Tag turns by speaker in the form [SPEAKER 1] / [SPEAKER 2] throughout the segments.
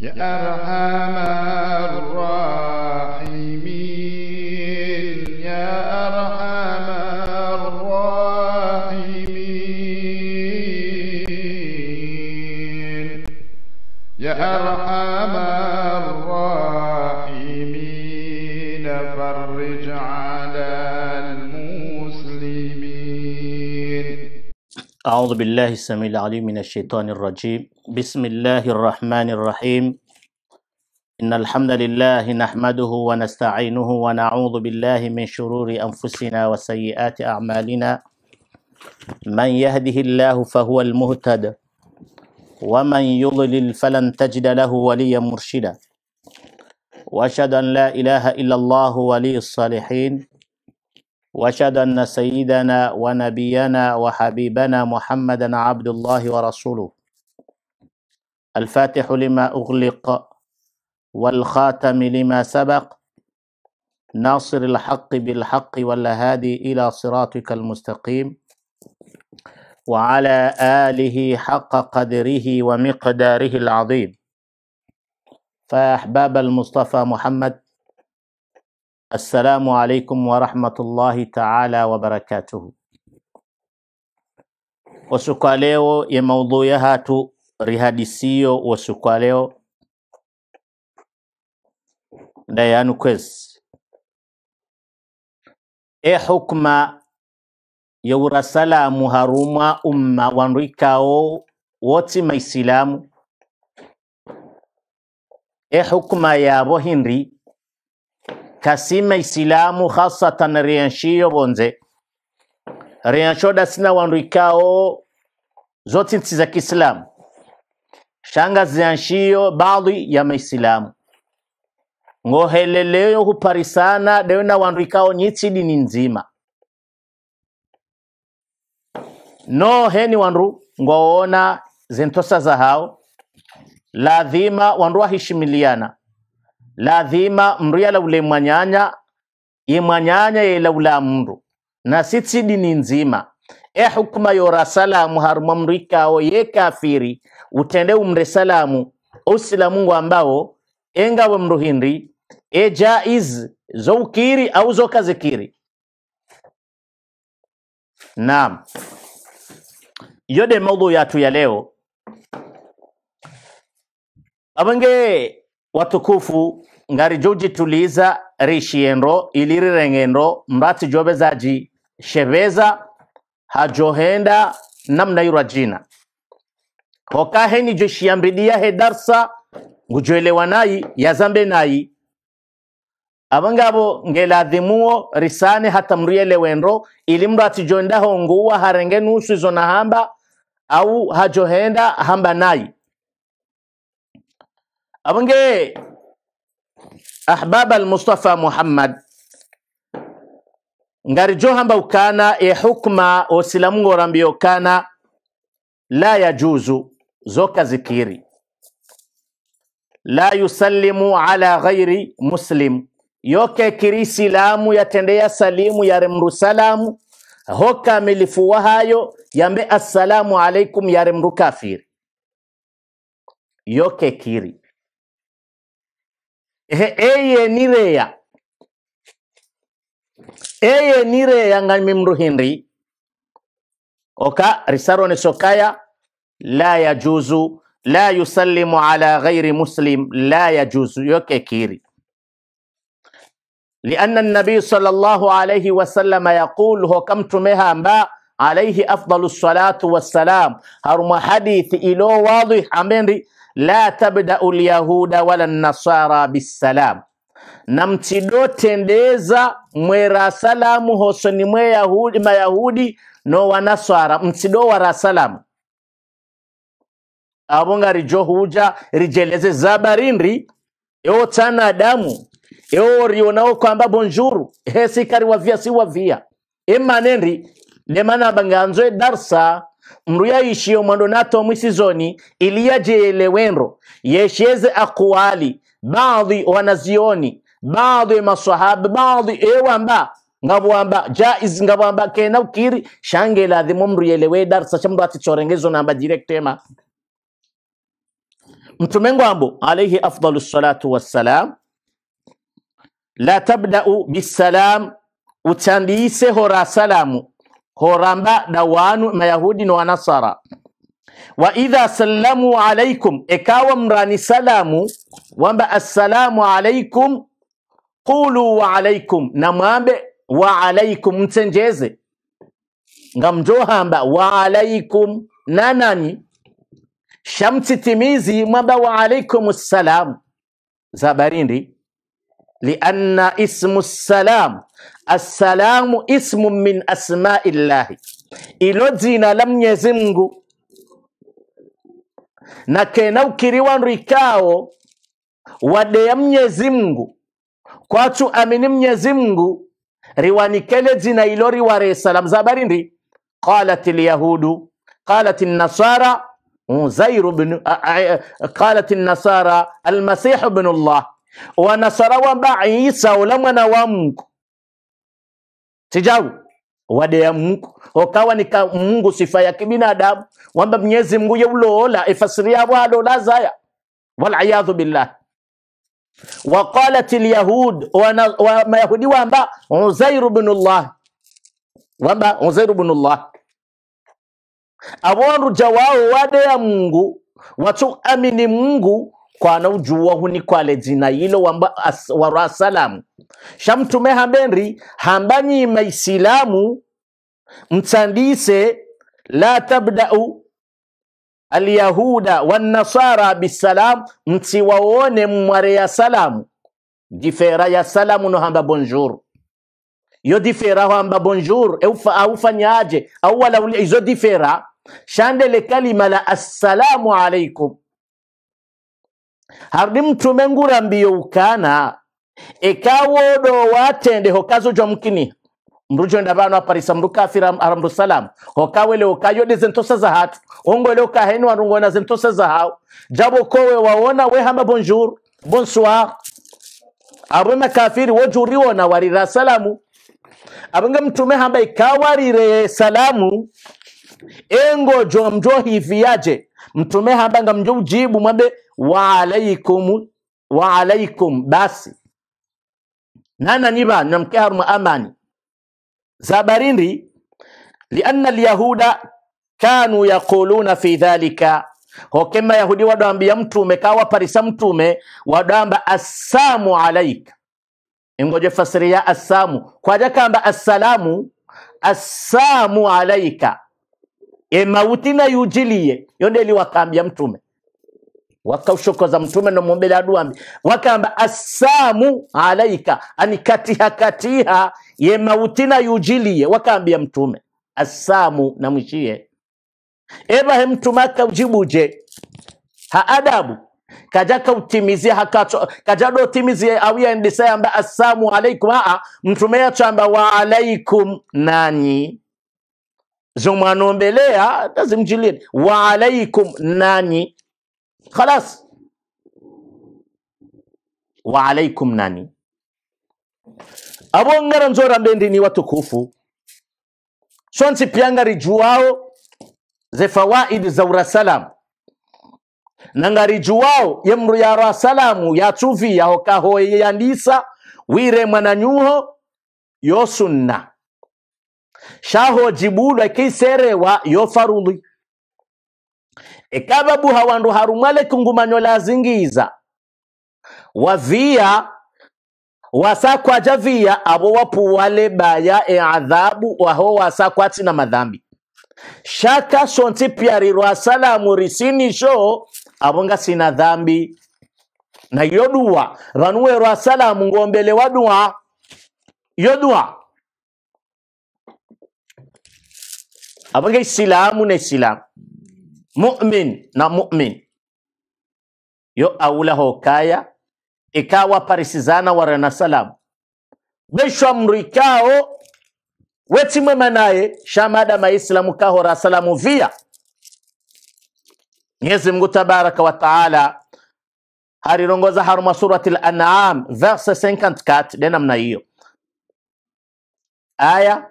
[SPEAKER 1] يا أرحم الراحمين أعوذ بالله السميع العليم من الشيطان الرجيم بسم الله الرحمن الرحيم إن الحمد لله نحمده ونستعينه ونعوذ بالله من شرور أنفسنا وسيئات أعمالنا من يهده الله فهو المهتد ومن يضلل فلن تجد له وليا مرشدا وأشهد أن لا إله إلا الله ولي الصالحين واشهد ان سيدنا ونبينا وحبيبنا محمدا عبد الله ورسوله الفاتح لما اغلق والخاتم لما سبق ناصر الحق بالحق والهادي الى صراطك المستقيم وعلى اله حق قدره ومقداره العظيم فاحباب المصطفى محمد Assalamu alaikum warahmatullahi taala wabarakatuhu. Wasukwa leo ye maudhu ya hatu rihadisiyo wasukwa leo dayanu kwezi e hukma yowura salamu harumwa umma wandu ikawo woti maisilamu e hukma yabo hindi kasima isilamu hasatan rianshiyo bonze riansho dasina wandu ikao zote nchi za Kiislamu shanga zianshiyo baadhi ya maisilamu ngoheleleyo huparisana deyo na wandu ikao nyitsi dini nzima no heni wandu ngoona zentosa za hao lazima wandu wahishimiliana lazima mndu mwanyanya imwanyanya imwanyanya yelaula mndu na sitsi dini nzima ehukuma yora salamu haruma mndu ikao ye kafiri utende umre salamu mungu ambao engawe mndu hindi e zo zoukiri au zokazikiri naam yode maudhu yatu ya leo abange watukufu ngari juji tuliza rishiyendo ilirirengendo mrati jobezaji sheveza hajohenda namna yura jina hokaheni joshiyambidia he darsa ngujoelewa nayi yazambe nayi abangabo ngeladhimuo risane hata mrielewendo ili mndu atijondaho nguwa harenge nusu izo na hamba au hajohenda hamba nai அவங்க ahbab almustafa muhammad ngari johamba ukana ehukma hukma osilamu ngorambi okana la yajuzu zoka zikiri la yusallimu ala ghairi muslim yoke kiri silamu yatendeya salimu yaremru salamu hokamilifu wahayo yambe assalamu alaikum yaremru kafiri yoke kiri eye nireya eye nireya ngami mndu hinri oka risarone sokaya la yajuzu la yusallimu ala ghairi muslim la yajuzu yoke kiri لأن النبي صلى الله عليه وسلم يقول هو كم تمها ما عليه أفضل الصلاة والسلام هرم حديث إلو واضح أمين la tabdau lyahuda wala nasara bisalam na tendeza mwera salamu hosoni mwe yahudi, mayahudi no wanaswara mtido wara salamu avonga rijo huja rijeleze zabarindri ewo tana damu ewo rionao kwamba bonjuru hesikari wavia si wavia emanenri lemana banganzwe darsa mruyayishiyo mwandonato mwisizoni iliyajele wenro yesheze akuwali baadhi wanazioni baadhi maswahaba baadhi ewamba ngawamba jaiz ngawamba kena ukiri shange ladhimu mruyelewe darsa chamdo atichorengezo namba direct ema mtume ngwambo alayhi afdalu salatu wassalam la tabda'u bisalam utandiise hora salamu horamba dawanu mayahudi na wanasara wa idha sallamu alaikum ikawa mrani salamu wamba assalamu alaikum qulu wa alaikum na mwambe wa alaikum mtenjeze ngamjohamba wa alaikum nanani shamtitimizi mwamba wa alaikum salam zabarindi lianna ismu salam assalamu ismu min asmai llahi ilo jina la mnyezi mngu na kena ukiriwa nrikao wadeya mnyezi mngu kwachu amini mnyezi mngu riwanikele jina ilo riware salam zabari ndi qalat lyahudu qalat nasara uzairu bnu qalat nasara almasihu bnu llah wanasara wamba isa ola mwana wa mungu sijau wade ya mungu okawa nika mungu sifa ya kibinadamu wamba mnyezi mungu yeuloola ifasiria bwalola zaya waliyadhu billah waqalat lyahud mayahudi wamba uzairu bnullah wamba uzairu bnullah aworuja wao wade ya mungu watu amini mungu kwana ujuwahu ni kwale dzina yilo warwa asalamu shamtume hamberi hambanyima isilamu mtsandise la tabdau alyahuda wanasara bisalam mtsi waone mmware ya salamu difera ya salamu hamba bonjour yo difera hamba bonjour aufanyaje e awala izo difera shandele kalima la assalamu alaikum hardi hari mtumengura mbiyo ukana ekawodo watende hokazo jomkini mrujonda vanu aparisa mrukafira aramru salam hokawele okayode zentosa za hatu ongo ongole okahenu arungona zentosa za hao jabo kowe waona we hama bonjour bonsoir abwe makafiri wojuriwona warira salamu abwe mtume hamba ikawarire salamu engo jomjo hiviyaje mtume habanga mjo ujibu mwabe wa alaikum wa alaikum basi nana niba namke haruma amani zabarindi lianna alyahuda kanu yaquluna fi dhalika hokema yahudi wadwambia mtume kawa parisa mtume wadamba assamu alaika engoje fasiria assamu kwaja kamba assalamu assamu alaika E, na yujilie yonde wakambia mtume wakaushokoza mtume mwombele aduambi wakamba assamu alaika ani katiha ye mauti nayujiliye wakaambia mtume assamu namwishie evahe mtume akaujibuje ha adabu kaja kautimizia hakacho kaja dotimizie awia ndisayamba assamu alaikum aa mtume yachamba wa alaikum nanyi zomwanombelea tazimjulie wa alaikum nani khalas wa alaikum nani abo ngara nzora mbendi ni watukufu sonsi piangari juwao ze fawaid za urasalam nangari juwao yemru ya rasalamu ya tsuvi yahokahoye yandisa wire mwananyuho yo sunna shahojibuulwa yo yofarului ekababuha wandu harumwale kungumanyo lazingiza wavia wasakwaja via abo wapuwale baya eadhabu waho na madhambi shaka shonti pyarirwa salamu risinisho abo ngasina dhambi na yodua vanuwerwa salamu ngombele waduwa yodua Apakah isilamu na isilamu mu'min na mu'min yo awulaho kaya ikawa parisizana warana salamu besho amrikao mwema naye shamada maislamu kahora salamu via Mwenyezi Mungu tabaraka wa taala harirongoza haruma surati al-An'am verse 54 de namna hiyo aya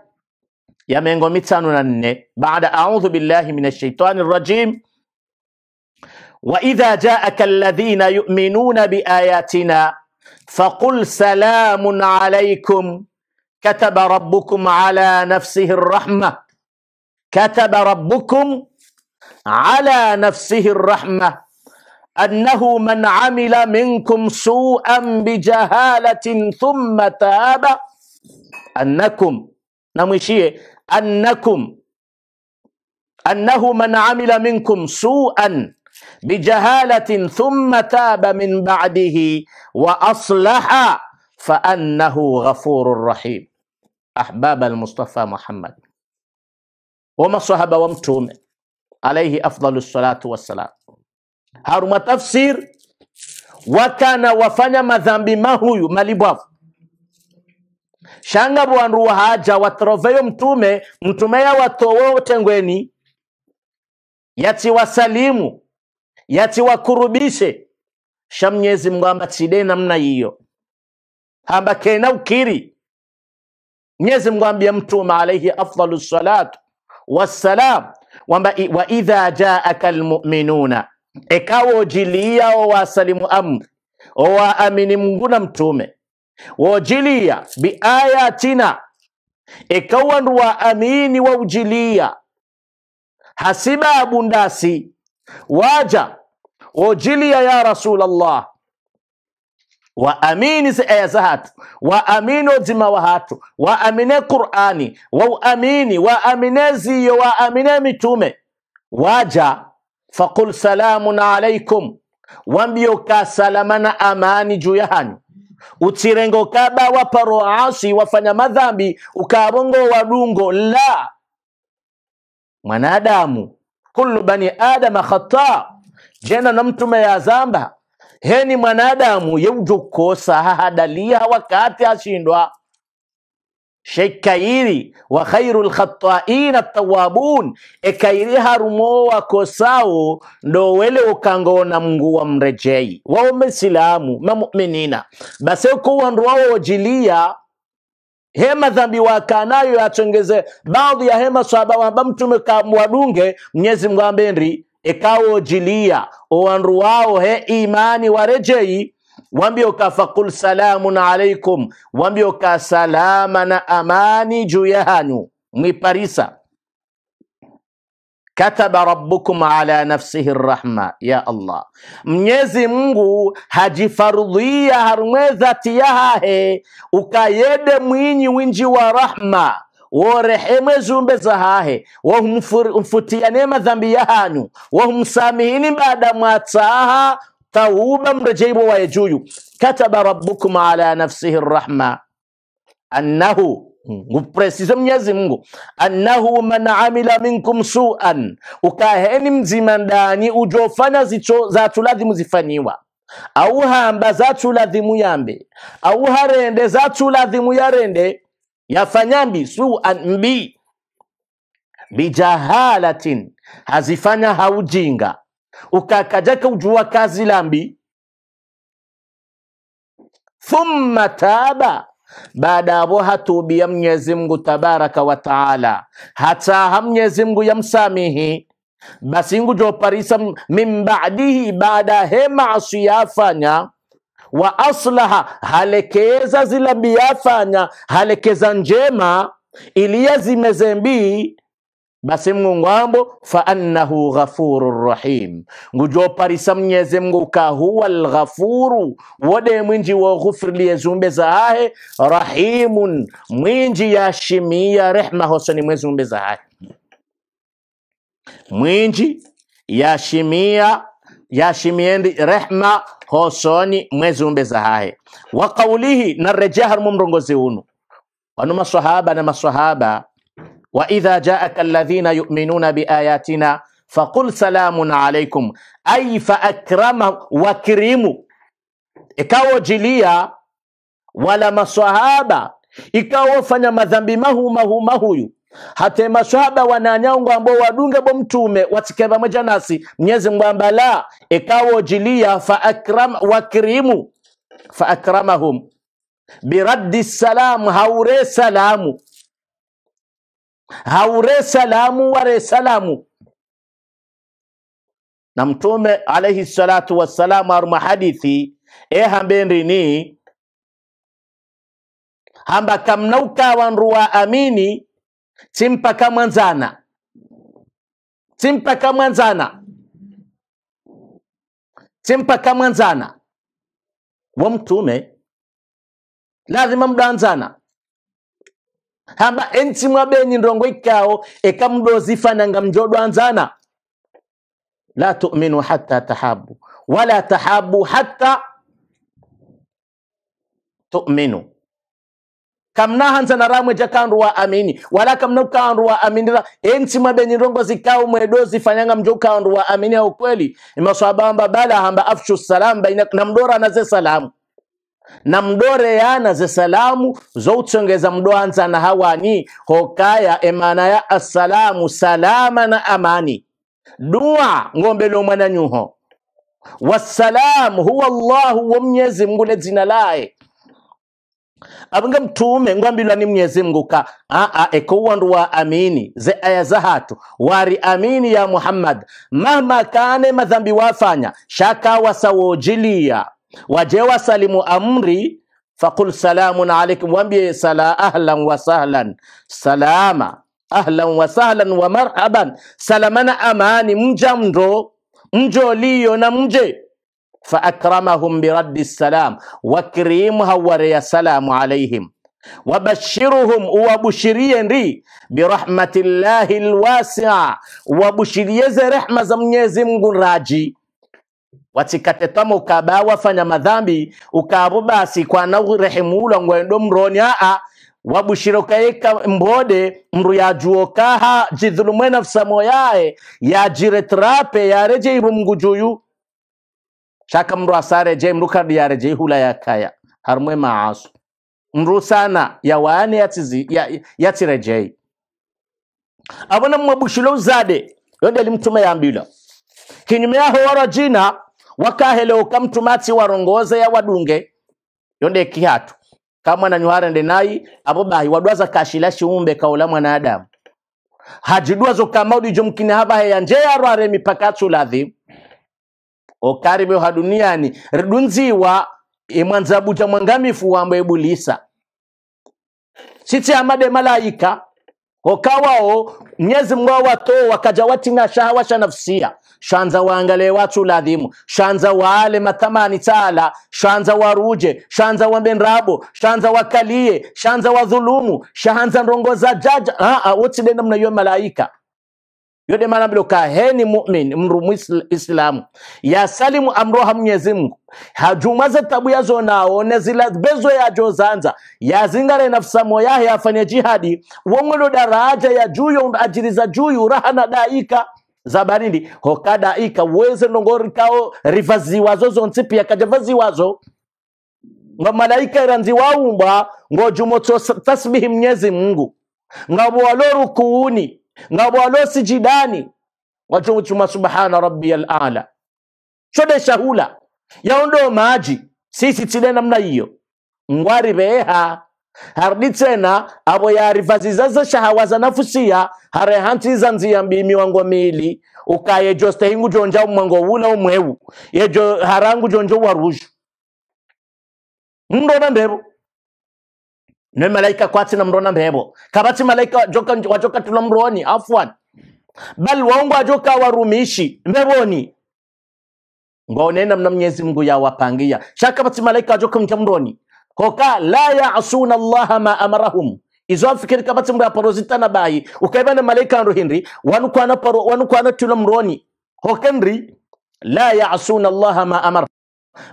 [SPEAKER 1] ya miongo mitano na nne baada audhu billahi min ashaitani rajim wa idha jaaka alladhina yuminuna biayatina faqul salamun alaikum kataba rabbukum ala nafsihi rrahma kataba rabbukum على نفسه الرحمة أنه من عمل منكم سوءا بجهالة ثم تاب أنكم نمشي أنكم أنه من عمل منكم سوءا بجهالة ثم تاب من بعده وأصلح فأنه غفور رحيم أحباب المصطفى محمد وما صحب ومتوم عليه أفضل الصلاة والسلام haruma tafsir ذنب ما هو ما malibu shanga bwandu haja watroveyo mtume mtumeya watowote ngweni yatiwasalimu yatiwakurubishe sha mnyezi mngwamba chide namna iyo hamba kena ukiri mnyezi ambia mtume alaihi afdalu salatu wassalam wamba wa idha jaaka lmuminuna ekawo jiliya owasalimu amri owaamini mngu na mtume وجليا بآياتنا إكوان وأمين ووجليا حسب أبو ناسي واجا وجليا يا رسول الله وأمين سأزهات وأمين وزما وهات وأمين قرآني وأميني وأميني زي وأميني متومة واجا فقل سلام عليكم وَمْ يُكَى سَلَمَنَا أَمَانِ جُيَهَانِ utsirengokada waparo asi wafanya madhambi ukabongo wadungo la mwanadamu kullu bani adama khata jena na mtume ya zamba heni mwanadamu yeujukosa hahadalia wakati ashindwa Sheikh Kairi wa khairu lkhatwaina tawabun, ekairi harumo wakosao ndo wele ukangona Mungu wa waome silamu mamuminina base kuwanduwao wajilia hema dhambi wakanayo yachongeze baadhi ya hema swaba wamba mtume kamwadunge mnyezi Mungu ambendri ekawojilia uwandu wao he imani warejei Waambie uka faqul salamun alaikum, wambio ka salama na amani juu yanyu mwiparisa. Kataba rabbukum ala nafsihi rahma, ya Allah, Mnyezi Mungu hajifarudhia harumweza tiyahahe ukayede mwinyi winji wa rahma worehemwe zumbe zahahe wahumfutia nema dhambi yahanu wahumsamihini baada mwatsaha tawuban rajaybowaye juyu kataba rabbukum ala nafsihi rahma annahu ngupresize mnyezi mungu annahu man amila minkum suan ukaheni mzima ndani ujofanya zicho tuladhimu zifanyiwa au hamba za tuladhimu yambe au harende za zatulazimu yarende yafanyambi suan mbi bijahalatin hazifanya haujinga ukakajaka ujua kazi lambi thumma taba baada yavo hatubia mnyezi mngu tabaraka wa taala hataha mnyezi mngu yamsamihi basi ngujoparisa min badihi baada he maasi yafanya wa aslaha halekeza zilambi yafanya halekeza njema iliyazimezembii basi mungu ambo fa annahu ghafuru rahim ngujoparisa mnyeze mngu kahuwa lghafuru wode mwinji wa zumbe zumbe ahe rahimun mwinji yashimiya rehma hosoni mwe zumbe ahe mwinji yashimia yashimiendi rehma hosoni mwe zumbe zahahe wa qaulihi na rejahar mumrongozi unu wanu maswahaba na maswahaba wa idha jaaka alladhina yu'minuna biayatina faqul salamun alaikum ai faakrama wakrimu ikawojilia wala maswahaba ikawofanya madhambi mahumahu mahuyu hate maswahaba wananyangwa ambao wadunge bo mtume watike pamoja nasi mnyezi mbambala ikawojilia faakram wakirimu faakramahum biraddi salam haure salamu haure salamu ware salamu na mtume alayhi salatu wassalamu aruma hadithi ehambenrini hamba kamnauka wanruwa amini simpaka mwanzana simpaka mwanzana simpaka mwanzana wa mtume lazima mdanzana hamba entimwa benyi ndongo ikawo ekamudoozifananga mjodwanzana la tu'minu hatta tahabu wala tahabu hatta tu'minu kamna na ramwe jakandu wa amini wala kamna ukandu wa aminira entimwa benyi rongo zikawo mwedozi fanyanga mjo ukandu wa amini au kweli bamba bala hamba afshu salam baina na mdora naze salamu na mdoreyana salamu zoutsongeza mdoanza na hawani hokaya emana ya assalamu salama na amani dua lo mwana nyuho wassalamu huwa llahu wa mnyezi mngu le zina laye avinga mtume ngwambilwa ni mnyezi mngu ka aa ekouwandu wa amini ze aya zahatu wari amini ya muhammad mahma kane madhambi wafanya shaka wasawojilia waje wasalimu amri faqul salamun alaikum, wambie sala ahlan wa sahlan, salama ahlan wa sahlan wa marhaban, salamana amani, mja mndo mjoliyo na mje faakramahum biraddi salam, wakirimu hawareya salamu alaihim wabashiruhum uwabushirie ndi birahmatillahi lwasia, uwabushirieze rehma za Mwenyezi Mungu raji watsikate tamo ukaba wafanya madhambi ukabo basi kwana urehemuula ngwendo mroni aa wabushirokaika mbode mru yajuokaha jidhulumwe nafsamo yae yajiretrape yarejeiru mngu juyu shaka mru asarejei mru kadi yarejei hula yakaya harumwe maasu mru sana yawaane yatsirejei ya, ya abona mwabushilo uzade yonde alimtuma yambila kinyume yaho warajina wakahelewuka mtu matsi warongoze ya wadunge yonde kihatu kama na nyuhara ndenai abo bahi wadwaza kashila shiumbe kaula mwanadamu hajidwazo kamaudi jomkini habahe yanje yarware mipaka tsuladhi okaribe ha duniani ridunziwa imwanzabuta e mwangamifu wambo ebulisa sitsi amade malaika okawao nyezi mwa wato wakajawati na shahawasha nafsia shanza waangalie watu ladhimu shanza waale mathamani tala, shanza waruje shanza wamenrabo shanza wakalie shanza wadhulumu shanza shahanza za jaja aa wotide namna yo malaika yode mana biloka kaheni mu'min mru islamu ya salimu amroha mwenyezi Mungu hajumaze tabu yazo nao nezila bezo ya jozanza ya zingare nafsa moyahe afanye jihadi wongolo daraja ya juyo ajiriza raha na daika za barindi hokada ika weze nongori kao rivaziwazo kajavazi wazo nga malaika iranzi waumbwa nga jumotso tasbihi mnyezi mungu nga bwalo rukuuni nga bwalo sijidani subahana subhana ya ala chode shahula undo maji sisi tile namna hiyo ngwari beha harudi tena avo yarifa zizaza shahawa za nafusiya harehantiza nziyambi miwango miili ukayejo stehingu jonja umwango wula umwewu yejo harangu jonjo waruju mndona mbevo ne malaika na mndona mbevo kavatsi malaika wajoka tula mroni afwan bal waungu ajoka warumishi mbevoni ngwaonena mna mnyezi ya wapangia shaka vatsi malaika ajoka mja mroni koka la yasuna allaha ma amarahum izo afikiri kabatsimbo ya na bayi ukaiba na malaika ando hinri wanukwana paro wanukwana tula mroni hokenri la yasuna allaha ma amar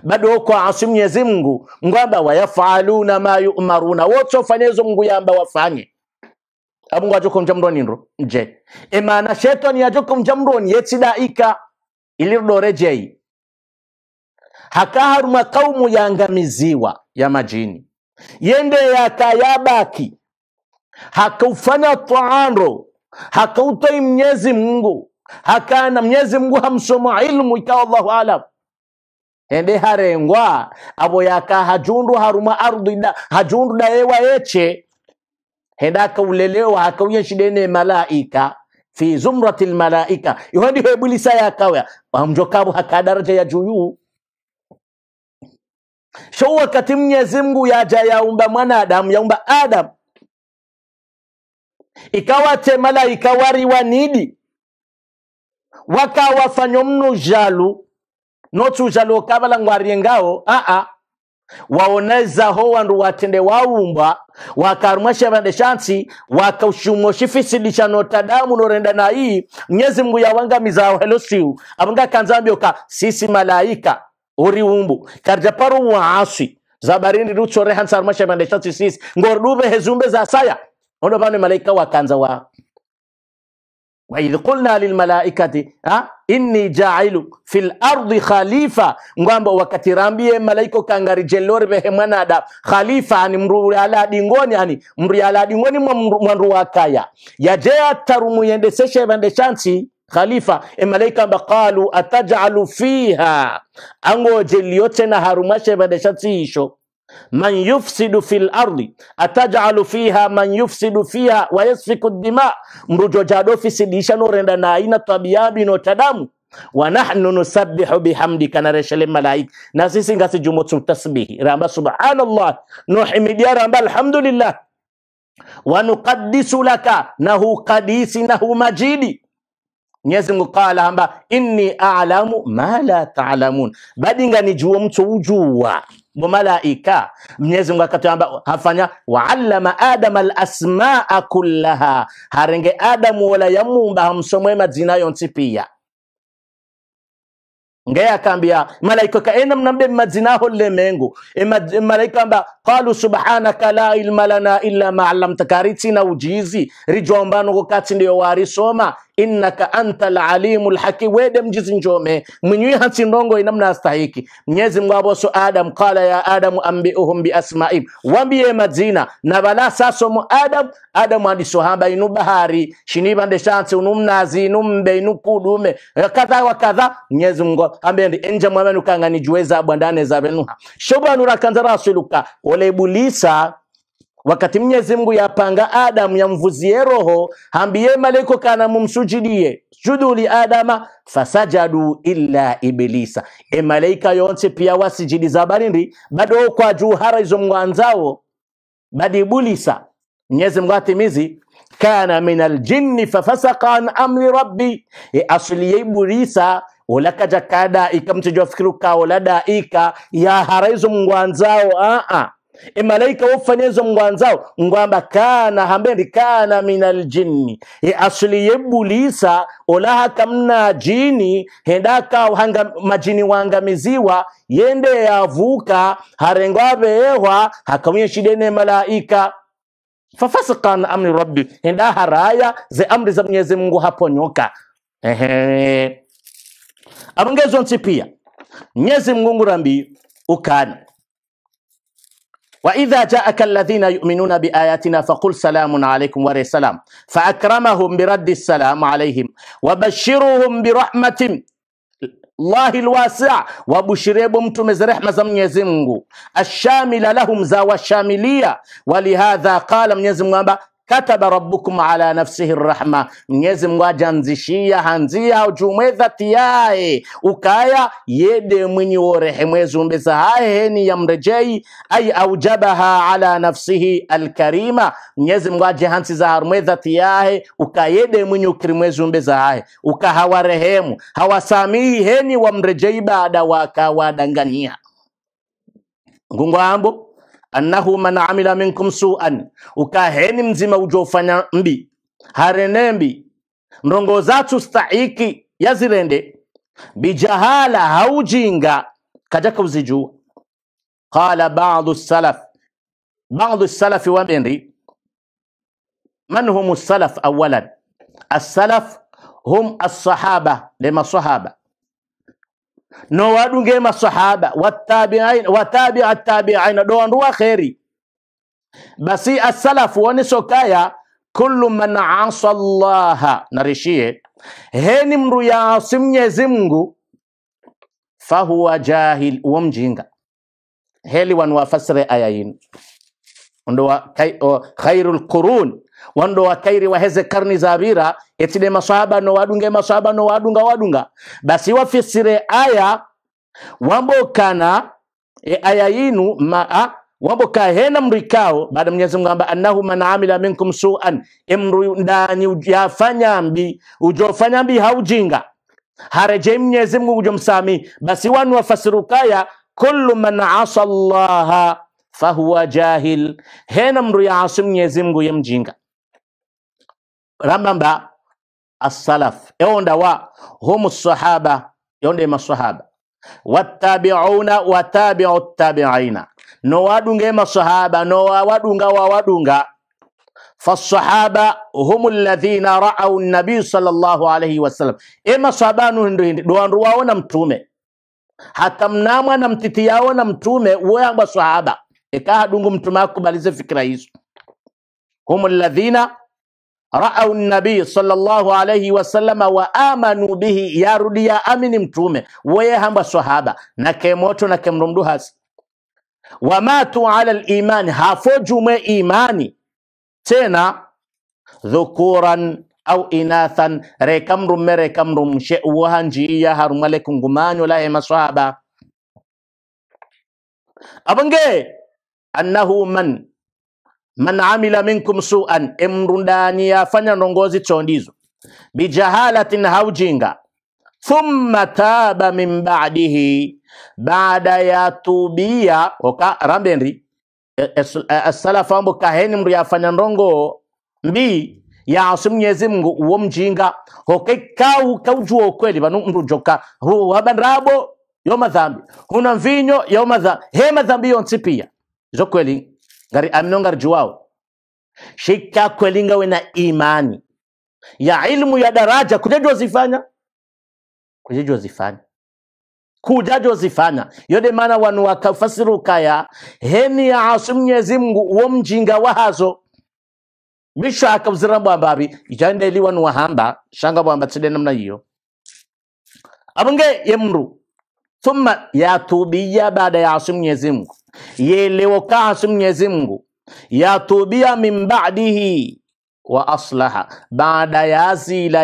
[SPEAKER 1] bado ko asu mwenyezi Mungu ngwamba wayafaluna ma yumaruna wote ufanyezo Mungu yamba wafanye abungu ajoko mjamroni ndo nje emana shetani ajoko mjamroni yetsidaika ilirdoreje hakaharuma kaumu yangamiziwa ya majini yende yakayabaki hakaufanya taaro hakautoi mnyezi Mungu hakana mnyezi Mungu hamsoma ilmu ikawa Allahu alam ende harengwa abo yaka hajundu haruma ardhi da hajundu da yewa henda akaulelewa hakauye shidene malaika fi zumratil malaika yohandi hebulisa yakawya amjokabo hakadaraja ya juyuu sho wakati mnyezi mungu yaja yaumba mwanadamu yaumba adamu ikawate malaika wariwanidi wakawafanyo mnujalu notujalu okavala ngwariengawo aa waonezaho wandu watende waumbwa wakarumwa shevande shansi wakaushumwa shifisidi notadamu norenda na iyi mnyezi mungu yawangamiza wahelo siu avangakanzambioka sisi malaika uri umbu karja paru muasi zabarini ruchore hansar mashemande chatsi sis ngordube hezumbe za saya ono bane malaika wakanza wa wa idh qulna lil malaikati ha inni ja'ilu fil ardi khalifa ngwambo wakati rambie malaiko kangari jelori behe mwanada khalifa ani mru ala dingoni ani mru ala dingoni mwanru wakaya yajea tarumu seshe bande chansi khalifa emalaika ba atajalu fiha angoje liyote na harumashe badeshatisho man yufsidu fil ardi atajalu fiha man yufsidu fiha wa yasfiku dima mrujo jado fisidisha norenda na aina tabia bino tadamu wa nahnu nusabbihu bihamdika nareshele malaika na sisi ngasi jumo tutasbihi ramba subhanallah nuhimidia ramba alhamdulillah wa nuqaddisu laka nahu qadisi nahu majidi Mwenyezi Mungu qala hamba inni a'lamu ma la ta'lamun ta badinga nijuo mtu ujua bo malaika Mwenyezi Mungu akatamba hafanya wa allama al-asmaa kullaha harenge adamu wala yamumba hamsomwe madzina yonti pia ngeye akaambia malaika kaena mnambe ho le lemengu e, e malaika amba qalu subhanaka la ilma lana illa ma allamtaka ritina ujizi rijombanoko kati ndiyo warisoma innaka anta alimul hakim wede mjizi njome mwinywi hansindongo inamna astahiki mnyezi mwaboso adam qala ya adamu ambiuhum biasmaim wambiye madzina saso mu adam adam adamu andisohamba inu bahari shinibande shansi unumnazi inumbe inukudume kadha wa kadha mnyezi mngo ambendi enja mwamenu kangani juweza abwandane zavenuha shobanu rakanza rasuluka ibulisa wakati Mwenyezi Mungu yapanga Adamu yamvuzie roho hambiye maliko kana mumsujidie sujudu li Adam fasajadu illa ibilisa e malaika yonse pia wasijidi za barindi bado kwa juhara izo mwanzao badi ibulisa Mwenyezi Mungu atimizi kana min aljinni fafasaka an amri rabbi e asliye ibulisa olakaja kada ikamtejwa fikiruka olada ika ya haraizo mwanzao a a emalaika wofanyezo mgwanzao ngwamba kana hambeni kana minal jinni e asuli yebulisa olaha kamna jini hendaka hanga majini wangamiziwa yende yavuka harengo abehwa hakamye shidene malaika fafasika na amri rabbi henda haraya ze amri za mwenyezi mungu haponyoka ehe arungezo nsi pia mwenyezi mungu rambi ukani وإذا جاءك الذين يؤمنون بآياتنا فقل سلام عليكم ورحمة السلام فأكرمهم برد السلام عليهم وبشرهم برحمة الله الواسع وبشرهم تمز رحمة من يزمه الشامل لهم زا وشاملية ولهذا قال من يزمه kataba rabbukum ala nafsihi rrahma Mwenyezi Mungu ajanzishia hanzia ujume dhati yaye ukaya yede mwinyi worehemwe zumbe za haye heni ya mrejei ai aujabaha ala nafsihi alkarima, Mwenyezi Mungu ajihansi za harumwe dhati yahe ukayede mwinyi ukirimwe zumbe za haye ukahawarehemu hawasamihi heni wa mrejei baada wakawadanganyia ngungwambo annahu man amila minkum su'an ukaheni mzima ujofanya mbi harenembi ndongo zatu stahiki yazirende bijahala haujinga kajaka uzijua qala ba'du salaf ba'du salafi wabendi man hum salaf awalan السلف هم الصحابة لما صحابة nowaɗu ngema sahaba wattabi'in watabi'a tabi'ina ɗo anduwa kheri basi asalafu woni sokaya kullu man asa llaha narishie heni mru yaasi mnyezi mngu fahuwa jahil wo mjinga heli wan wafasire aya yinu ndo khairul lqurun wando wakairi waheze karni za abira etine masahaba no wadunga masahaba no wadunga wadunga basi wafisire aya wambokana e aya yinu maa wambo kahena mrikao baada Mwenyezi Mungu amba annahu man amila minkum su'an imru e ndani ujafanya mbi ujofanya mbi haujinga hareje Mwenyezi Mungu ujomsami basi wanu wafasirukaya kullu man asa Allah fahuwa jahil hena mru ya asim Mwenyezi Mungu yemjinga rambamba assalaf ewonda wa hum sahaba yonda ema sahaba watabi'u tabi'ina no wadunga ema no wawadunga wa wadunga fasahaba humu alladhina ra'aw an sallallahu alayhi wasallam ema sahaba ndo wandu waona mtume hata mnamwa na mtiti yao na mtume woyangwa sahaba ekaha dungu mtume akubalize fikira hizo humu alladhina Raau nabii sallallahu alayhi wasallama wa amanu bihi yarudia amini mtume weye hamba sahaba nakemoto nakemromdu hasi wamatu ala limani hafojume imani tena dhukuran au inathan rekamrumme rekamrum sheuwaha njiiya harumale kungumanyo lahe masahaba abange annahu man man amila minkum su'an, emru yafanya nongozi chondizo bijahalatin haujinga thumma taba min baadihi baada ya tubia oka rambenri asalafu e, e, e, kaheni mndu yafanya nongo mbi yaasi mnyezi mngu uwo mjinga hoke kau kaujua ukweli vanu mru joka rabo yo madhambi huna mvinyo yo madhambi he madhambi yon pia zo kweli ngari amino ngari juwao kwelinga elingawe na imani ya ilmu ya daraja zifanya zifanya kujajozifanya zifanya yode maana wanu wakafasiruka kaya heni ya asumu mnyezi mungu uo mjinga wahazo bisho akabuzira bwambabi ijande eli wanu wahamba shanga bwambatsile namna hiyo abunge yemru thumma yatubiya baada ya asumu mnyezi mungu yelewokasi Mwenyezi Mungu yatubia min ba'dihi wa aslaha, baada ya zila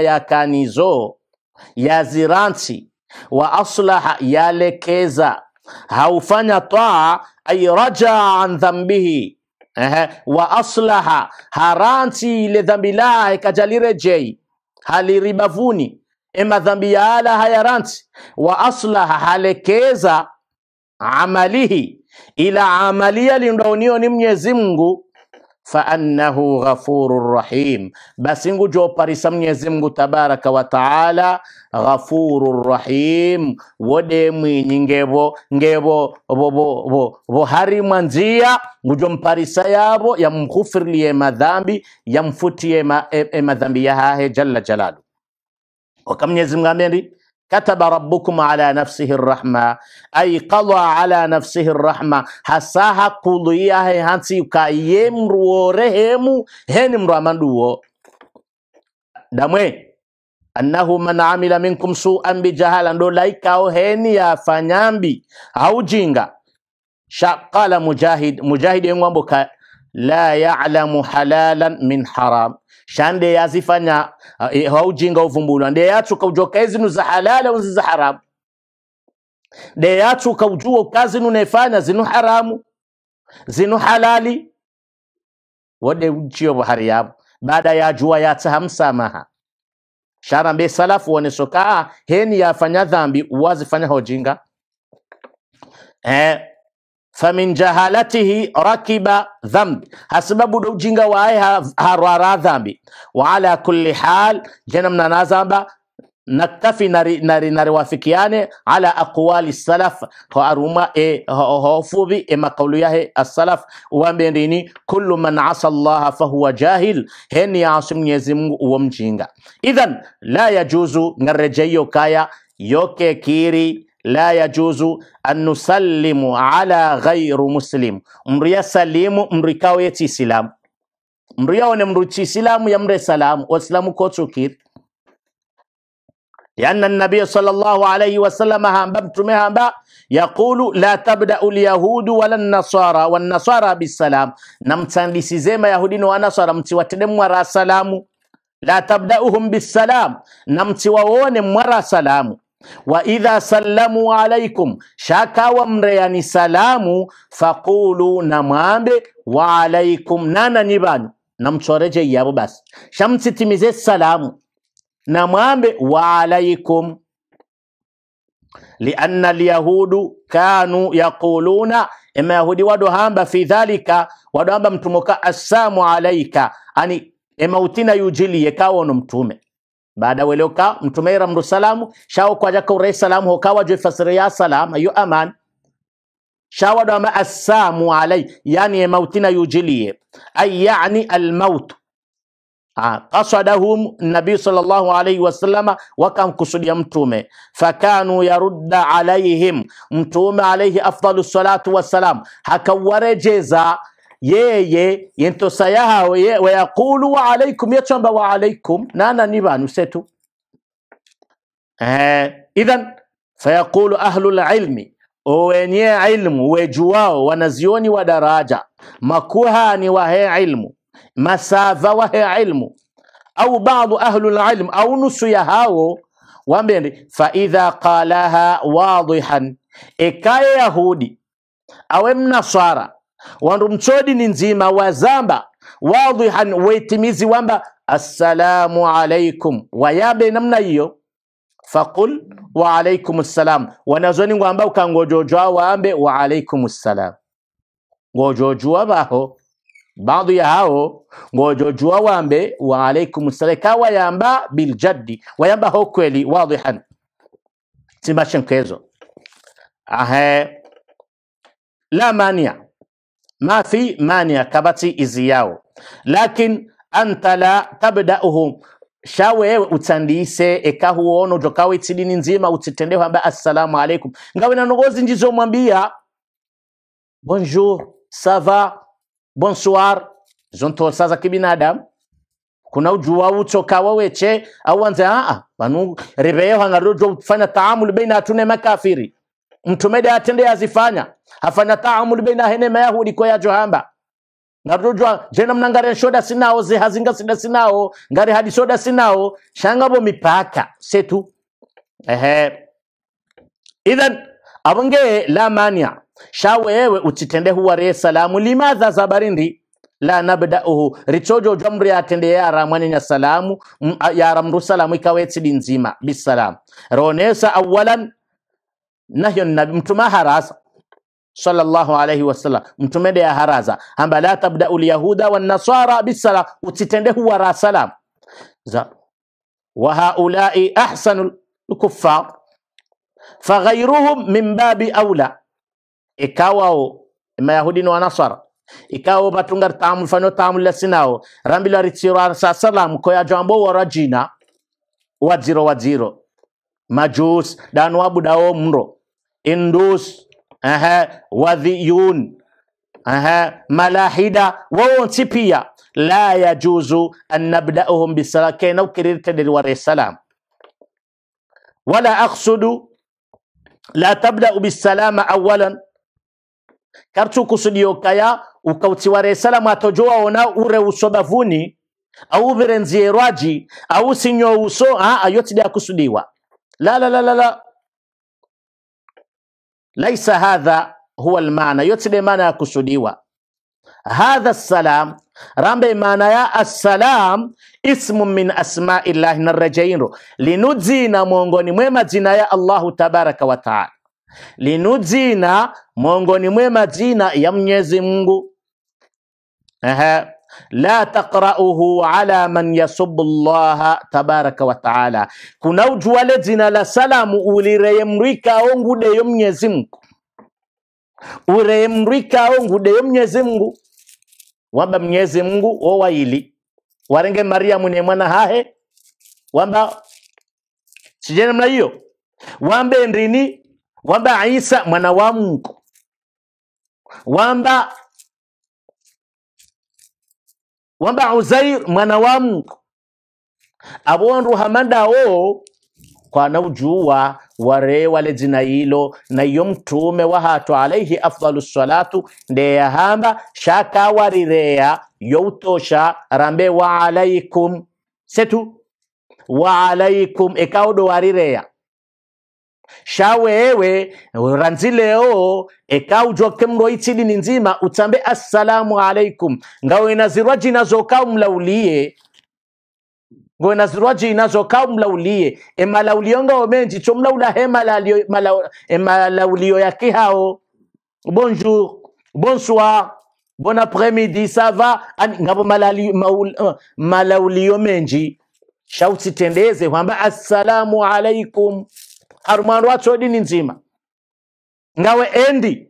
[SPEAKER 1] ya ziranti wa aslaha yalekeza haufanya taa ay rajaa an dhambihi Ehe, wa aslaha haranti ile dhambi lahe kajalirejei haliribavuni ema dhambi haya hayaranti wa aslaha halekeza amalihi ila amalia lindaunio ni Mwenyezi Mungu fa annahu ghafurur rahim, basi ngujo parisa Mwenyezi Mungu tabaraka wa taala ghafurur rahim wode mwinyi ngebo ngebo bo, bo, bo, bo hari mwanzia ngujo mparisa yabo yamghufirliye madhambi yamfutie ma, ya e, e, madhambi yahahe jalla jalalu waka Mwenyezi Mungu amendi كتب ربكم على نفسه الرحمة أي قضى على نفسه الرحمة حساها قضيها هانسي كايم روهم هنم رمانو دموي أنه من عمل منكم سوءا بجهالا لو لايك أو هنيا فنيامبي أو جينغا قال مجاهد مجاهد يوم لا يعلم حلالا من حرام shande yazifanya uh, haujinga uvumbulwa nde yacu kaujoka nu za halali au za haramu ndiye yatu kaujua kazi nunefanya zinu haramu zinu halali wode uchio bahari yabo baada ya jua yataha msamaha shara mbe salafu wanesokaa heni yafanya dhambi uwazifanya hojinga eh famin jahalatihi rakiba dhambi hasababu da ujinga waye harwara dhambi wa ala kulli hal jana nazamba naktafi nari, nari, nari ala aqwali salaf ho aruma e hofuvi e makaulu yahe asalaf uwambe ndini kullu man asa allaha fahuwa jahil heni yaasi mwenyezi mungu uwo mjinga idhan la yajuzu ngarejeiyo kaya yoke kiri la yajuzu an nusallimu ala ghairu muslim mruya salimu mrikawo yeti isilamu mruyawone mruchi isilamu yamre salamu wasilamu kotsukire lianna nabiya sallallahu alayhi wasallama hamba mtume hamba yaqulu la tabdau lyahudu wala nasara wanasara bisalam namtsandisize mayahudi no wanasara mtiwatede mwara salamu la tabdauhum bisalam namtiwawone mwara salamu wa idha sallamu alaikum, shaka mreani salamu, faqulu mwambe wa alaikum nana nibanu na mchoreje iyabo basi shamtsitimize salamu na mwambe wa alaikum lianna alyahudu kanu yaquluna emayahudi wadohamba fi dhalika hamba mtumoka assamu alaika ani emautina yujilie kawono mtume baada weleuka mtume ramdu salamu shawo kwaja kaure salamu hokawa jo ya salam ayu aman shawa do ma assamu alai yani mautina yujiliye ay yani almaut qasadahum nabii sallallahu alaihi wasallama wakamkusudia mtume fakanu yarudda alaihim mtume alaihi afdalu salatu wassalam hakawarejeza يي يي ينتو سياها ويقولوا عليكم يتشنب وعليكم نانا نبا نسيتو إذن فيقول أهل العلم وين علم وجواو ونزيوني ودراجة مكوهاني وهي علم مسافة وهي علم أو بعض أهل العلم أو نسيهاو ومن فإذا قالها واضحا إكا يهودي أو من نصارى ni nzima wazamba wadhihan waitimizi wamba assalamu alaikum wayabe namna hiyo faqul wa alaikum salam wanazoni ngwamba ukangojojwa waambe wa alaikum salam ngojojwa baho baadhi ya hao ngojojwa wambe wa alaikum salam kawa yamba biljaddi wayamba ho kweli wadhihan simbashe mkezo ahe la mania ma fi mania kabati izi yao lakin anta la tabdauhu shawe utandise huono jokawe itsidini nzima utitende amba assalamu alaikum ngawe njizo mwambia bonjour sava bonsoir zontosa za kibinadamu kuna ujua utoka waweche au anze aa ah, ah, banu ribeyo hangarujo fanya taamul baina hatune makafiri mtume atende azifanya afanya taamul baina hene mayahudi ko ya johamba narujwa jena mnangare shoda sinao ze hazinga sida sinao ngare hadi shoda sinao shangabo mipaka setu ehe idhan abonge la mania sha wewe utitende re salamu limadha zabarindi la nabdauhu richojo jomri atende ya ramani ya salamu ya ramru salamu ikawetsi dinzima bisalam ronesa awalan نهي النبي متمه صلى الله عليه وسلم متمه ده هرازا هم لا تبدا اليهود والنصارى بالسلام وتتنده هو سلام ز وهؤلاء احسن الكفار فغيرهم من باب اولى اكاوو ما يهودين ونصارى ikawo batungar tamu fano tamu lasinao rambila ritsiro sa salam ko ya jambo wa rajina wa ziro wa ziro majus dan wabu Indus, aha, Wadhiyun, aha, Malahida, wawonti pia la yajuzu an nabda'uhum bisalakain au kirirtadil wari salam wala aqsudu la tabda tabda'u bisalama awalan kartu kusudio kaya ukauti wari salam atojua ona ure usobavuni au virenzierwaji au sinyo uso a ayoti kusudiwa la la la la laisa hadha huwa almaana, yo tsile maana ya kusudiwa. Hadha salam rambe maana ya assalam ismu min asmai llahi narrajainro linujina mwongoni mwe madzina ya Allahu tabaraka wa taala, linujina mwongoni mwe madzina ya Mwenyezi Mungu. Ehe la taqrauhu ala man yasubu llaha tabaraka wa taala kunaujwale jina la salamu ulireye mrwikao ngudeyo mnyezi mngu ureye mrwikao ngudeyo mnyezi mngu wamba mnyezi mngu owaili warenge mariamu ne mwana hahe wamba sijene mna hiyo wambe ndini wamba isa mwana wa mungu wamba wamba uzair mwana wa o kwa na kwana ujuwa wale jina hilo na iyo mtume wahatu alaihi afdalu salatu ndeyahamba warirea youtosha rambe wa alaikum setu wa alaikum ekaodo warirea shawe ewe ranzi leo eka kemro mro ni nzima utambe assalamu alaikum ngawe nazirwa jina zoka umlaulie ngowe nazirwa jina zoka umlaulie emalaulio ngawo menji chomlaula he emalaulio yake hao bonjour bonsoir bon après-midi ça va ngabo uh, malaulio menji tendeze kwamba assalamu alaikum arumwandu wacho dini nzima ngawe endi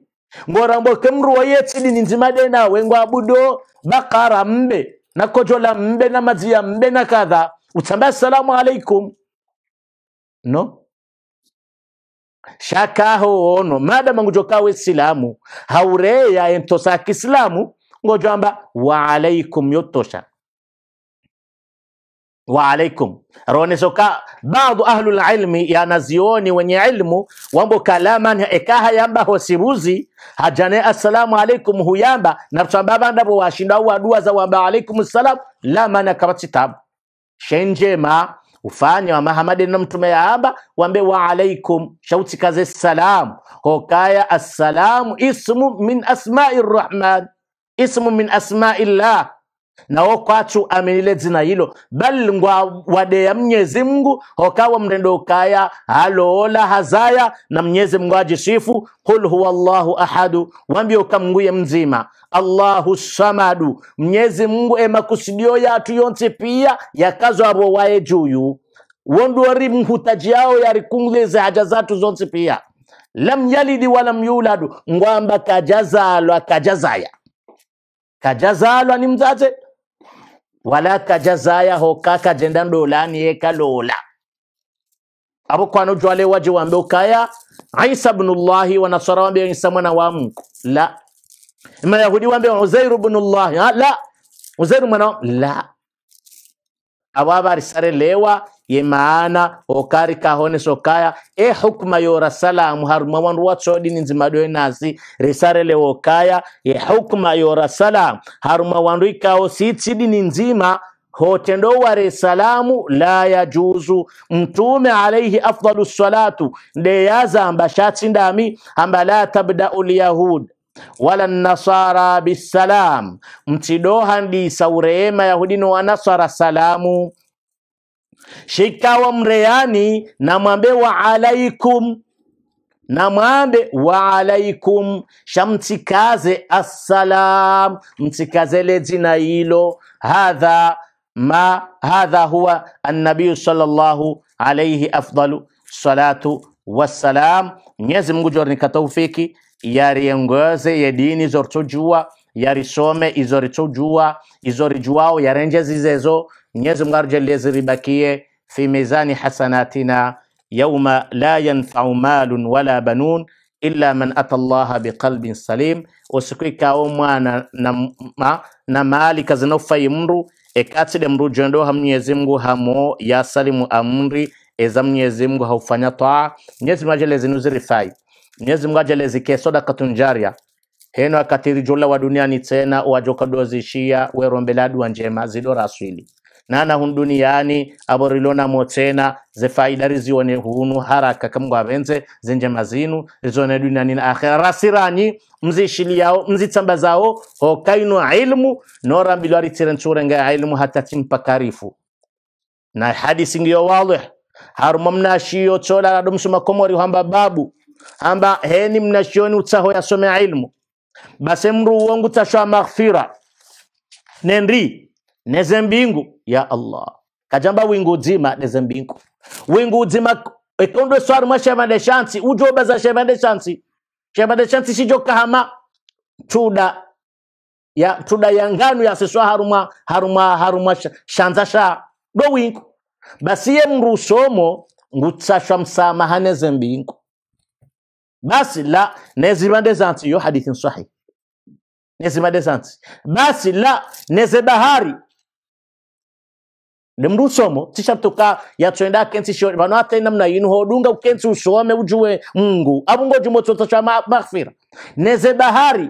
[SPEAKER 1] ngoramboke mndu yeti dini nzima dena wengo abudo bakara mbe na kojola mbe na maziya mbe na kadha utamba salamu alaikum no shakaho ono mangujoka we silamu haureya entosaka islamu ngojamba wa alaikum yotosha wa alaikum ronesoka baadhi ahlul ilmi yanazioni wenye ilmu wambo kalama ni ekaha yamba hosibuzi hajane assalamu alaikum huyamba na natsambaba ndabo washinda wadua za wa alaikum salam la mana maana shenje ma ufanye wa mahamadi na mtume ya aba wambe wa alaikum shauti kaze salam hokaya assalamu ismu min asma'ir rahman ismu min asma'illah nawo kwathu amenile dzina hilo bali ngwa wadeya mnyezi mngu hokawa mrendo ukaya haloola hazaya na mnyezi mngu ajisifu qul huwa llahu ahadu wambie ukamnguye mzima allahu samadu mnyezi mngu emakusidio yatu yonse pia yakazo abo waye juyu wonduori mhutaji yao yarikunguleze haja zatu zonse pia lam yalidi walam yuladu ngwamba kajazalwa kajazaya kajazalwa ni mzaze wala hoka kajenda ndola niye kalola abo kwano jwale waje wambe ukaya isa bnullahi nasara wambe isa mwana wa mku la mayahudi wambe uzairu bnullahi la uzairu mwana wa la abo lewa ye maana okari kahone sokaya e hukma yora salamu haruma wandu watsodini nzimadoe nasi risarele okaya ye hukma yora salamu haruma wandu ikao sitsidini nzima hotendo ware salamu la yajuzu mtume alaihi afdalu salatu ndeyazamba shatsindami amba la tabdau lyahud wala nasara bisalam mtidoha ndi saurema yahudi no wanasara salamu shikawa mreyani namwambe wa alaikum namwambe wa alaikum shamtikaze assalam mtikazele jina hilo hadha ma hadha huwa annabiyu sallallahu alayhi afdalu salatu wassalam mwenyezi mungu jornika taufiki yariongoze ye dini zoritujua yarisome izorichojua izorijuao yarenjezizezo Mwenyezi Mungu arjalie ziribakie fi mizani hasanatina yauma la yanfau malun wala banun illa man ata Allaha biqalbin salim, usiku ikawo mwana na, na, na mali kazinofai mndu ekatsile mndu jondoha Mwenyezi Mungu hamo salimu amri eza Mwenyezi Mungu haufanya taa. Mwenyezi Mungu ajele zinu zirifai, Mwenyezi Mungu ajele zike sadaka tunjaria heno akatiri jola wa duniani tena wajoka dozishia werombeladu wa njema zidora aswili nana hunduni yani aborilona motsena zefaidari zione hunu haraka kamgwa benze zenje mazinu zone duniyani na akhira rasiranyi mzishiliyao zao hokainu ilmu nora bilwari tirensurenga ilmu hata timpakarifu na hadisi ngiyo wadih haruma mnashiyo tsola radumsuma komori hamba babu hamba heni mnashioni utsaho yasome ilmu base mru wongu tashwa maghfira nendi neze mbingu ya allah kajamba wingu neze mbingu wingu udzima ekondwe swari mwa shemande shansi ujobeza shemande shansi shemande shansi shijokahama tuda ya tuda yanganu ya seswa haruma haruma haruma shanza sha do wingu basiye mrusomo ngutsashwa msamaha mbingu basi la nezibande zansi yo hadithi sahihi nezibande zansi basi la neze bahari rimwe usomo tisharutuka yatswenda kensi shoni vanhu atenda mna inu hodunga ukensi usome ujue mungu avungoji motsoto cha maghfira neze bahari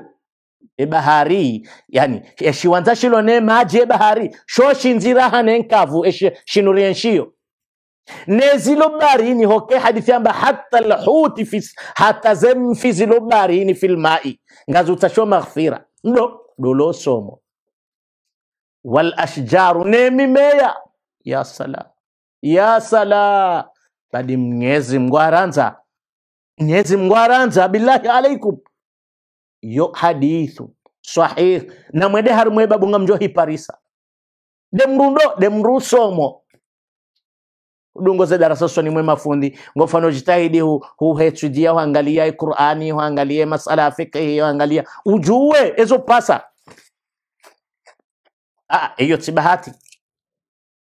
[SPEAKER 1] ebahari yani eshiwanza shilo ne maji ebahari shoshinziraha nenkavu e shinurenshio nezilo barini hoke hadithi amba hata lhuti fis, hata zemfi zilo barini filmai ngazutasho maghfira ndo dulo somo walashjaru ne mimeya ya sala ya sala badi mnyezi mgwaranza mnyezi mgwaranza billahi alaikum yo hadithu sahih namwede harimwe babunga mjohi parisa demrundo demrusomo udungoze darasa ni mwema mafundi ngofano jitahidi hu, huhetudia huangalia Qur'ani angalia masala ya hu angalia ujue ezo pasa ah hiyo tibahati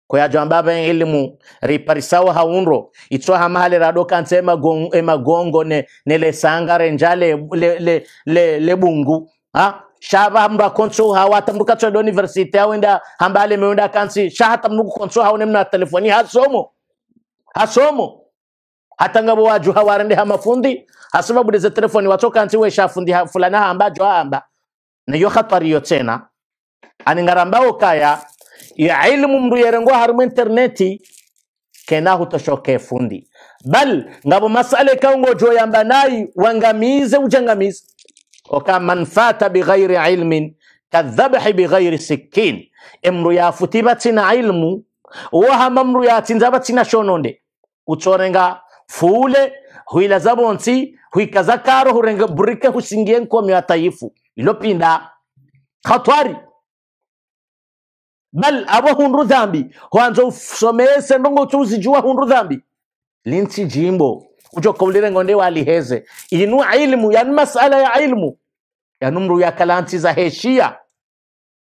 [SPEAKER 1] ko ya jambaba en ilmu riparisawa haunro itso ha mahale rado kan kansema gong, magongo ne, ne le sangare njale le, le, le, le bungu ha shaba hamba konso hawa tamruka tso do university awenda hambale meunda kansi shaha tamruku konso hawa nemna telefoni ha ha somo somo hasomo hatangabo waju ha ha warande hawarende hamafundi hasababu deze telefoni watoka nti we shafundi fulana hamba jo hamba na yo khatari yo tena aningaramba ukaya ya ilmu mndu yerengo harimu interneti kena hutoshoke fundi bal ngabo masala jo joyamba nayi wangamize ujangamize oka manfata fata bighairi ilmin kadhabhi bighairi sikin emru ya yafuti batina ilmu waha mamru ya yatinza batina shononde utorenga fule huila zabonsi huikazakaro hurenga burike husingie nkomyo ya taifu ilopinda khatwari bal abo hundu dhambi hwanza usomese ndongo tuzi jua hundu dhambi linsi jimbo ujo kaulire ngonde waliheze inu ilmu yani masala ya ilmu yanumru ya kalanti za heshia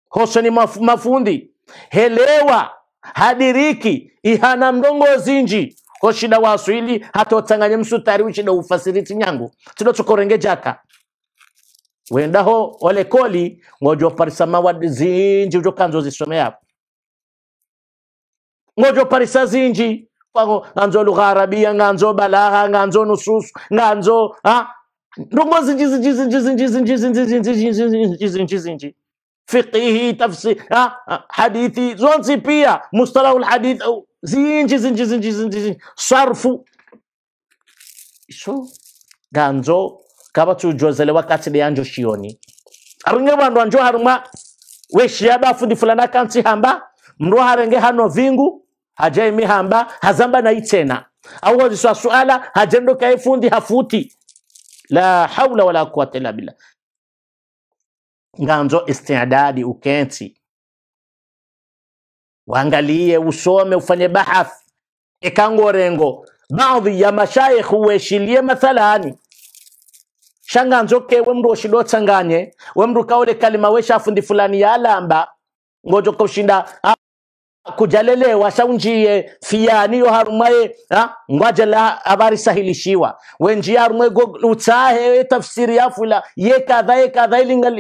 [SPEAKER 1] hoso ni maf mafundi helewa hadiriki ihana mdongo zinji ko shida waswili hata utanganye msutari uchida ufasiriti nyangu tido tukorenge jaka wendaho walekoli parisa mawadi zinji ujokanzo ngojo parisa zinji kwango nganzo lugha arabia nganzo balagha nganzo nususu nganzo ha ndongo zinji zinji zinji zinji zinji zinji zinji zinji zinji zinji fiqihi tafsi ha hadithi zonzi pia mustalahu alhadith zinji zinji zinji zinji sarfu iso nganzo kaba tujozele wakati de anjo shioni arunge wandu anjo haruma we shiaba fundi fulana kanti hamba mro harenge hano vingu hajaimi hamba hazamba na itena au hoziswa suala hajendo kai fundi hafuti la haula wala quwwata illa billah nganzo istiadadi ukenti waangalie usome ufanye bahath ikangorengo baadhi ya mashaikh ueshilie mathalani shanga nzoke we shanganzoke wemndu we wemndu kaole kalima we weshafundi fulani yalamba ngojo koshinda kujalelewa shaunjie fiyani yo harumaye ngwajala habari sahilishiwa wenji harumwe utsahe tafsiri ya fula ye kadha ye kadha ilinga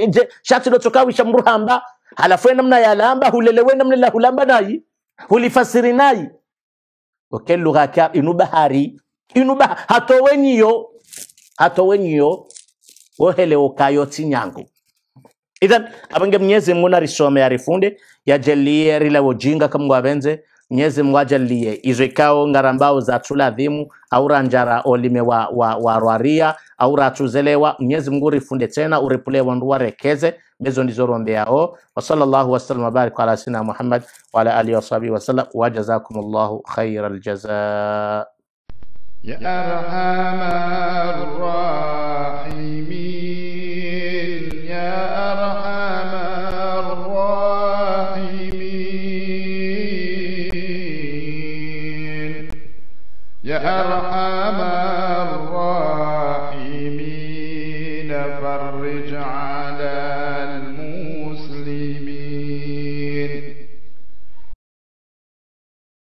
[SPEAKER 1] shatidotokawisha mruhamba halafu namna yalamba hulelewe namna la hulamba nayi hulifasiri nayi okay lugha ka inubahari inuba hatowenyiyo hatowenyiyo wohele ukayoti nyangu ithan abenge mnyezi mungu narisome arifunde yajalie rila wojinga kamngu abenze mnyezi mungu ajalie izo ikao ngarambao za tuladhimu auranjara olime wa, wa, wa rwaria auratuzelewa mnyezi mungu rifunde tena uripule wandu warekeze mezo ndizo rombe yao wa sallallahu wasallam wabarik ala sina muhammad wa ala alihi wasahbihi wasallam wajazakumullahu khaira jazaa يا أرحم الراحمين يا أرحم